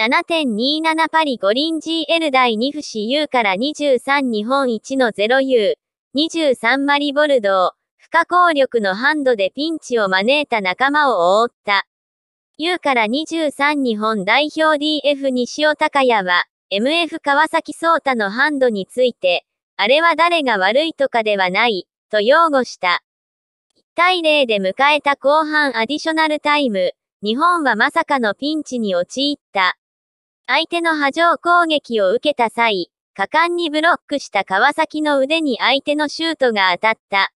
7.27パリ五輪 GL 第2不死 U から23日本一の 0U、23マリボルドー、不可抗力のハンドでピンチを招いた仲間を覆った。U から23日本代表 DF 西尾隆也は、MF 川崎聡太のハンドについて、あれは誰が悪いとかではない、と擁護した。1対0で迎えた後半アディショナルタイム、日本はまさかのピンチに陥った。相手の波状攻撃を受けた際、果敢にブロックした川崎の腕に相手のシュートが当たった。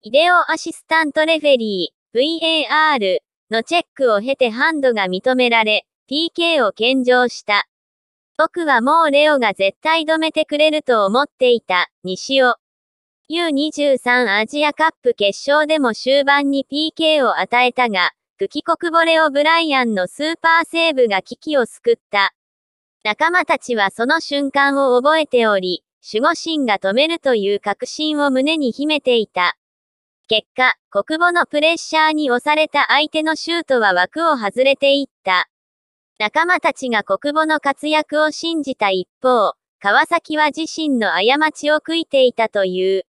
イデオアシスタントレフェリー、VAR のチェックを経てハンドが認められ、PK を献上した。僕はもうレオが絶対止めてくれると思っていた、西尾。U23 アジアカップ決勝でも終盤に PK を与えたが、キコ国ボレオ・ブライアンのスーパーセーブが危機を救った。仲間たちはその瞬間を覚えており、守護神が止めるという確信を胸に秘めていた。結果、国母のプレッシャーに押された相手のシュートは枠を外れていった。仲間たちが国母の活躍を信じた一方、川崎は自身の過ちを悔いていたという。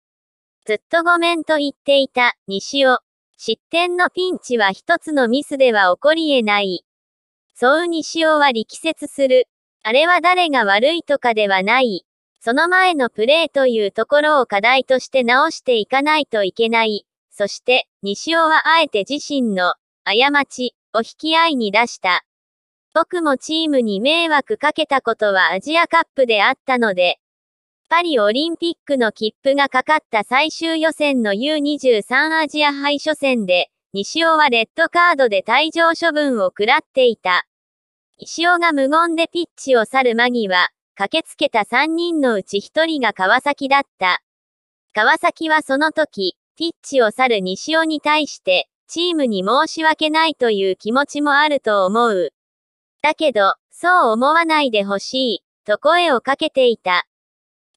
ずっとごめんと言っていた、西尾。失点のピンチは一つのミスでは起こり得ない。そう西尾は力説する。あれは誰が悪いとかではない。その前のプレーというところを課題として直していかないといけない。そして、西尾はあえて自身の過ちを引き合いに出した。僕もチームに迷惑かけたことはアジアカップであったので、パリオリンピックの切符がかかった最終予選の U23 アジア杯初戦で、西尾はレッドカードで退場処分を食らっていた。石尾が無言でピッチを去る間際、駆けつけた3人のうち1人が川崎だった。川崎はその時、ピッチを去る西尾に対して、チームに申し訳ないという気持ちもあると思う。だけど、そう思わないでほしい、と声をかけていた。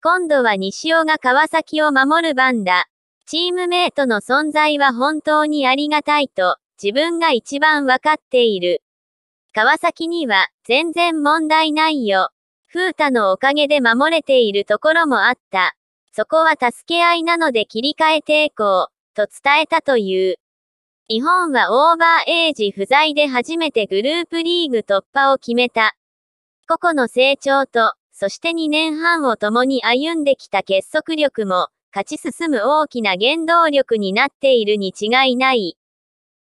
今度は西尾が川崎を守る番だ。チームメイトの存在は本当にありがたいと、自分が一番わかっている。川崎には全然問題ないよ。風太のおかげで守れているところもあった。そこは助け合いなので切り替え抵抗、と伝えたという。日本はオーバーエイジ不在で初めてグループリーグ突破を決めた。個々の成長と、そして2年半を共に歩んできた結束力も、勝ち進む大きな原動力になっているに違いない。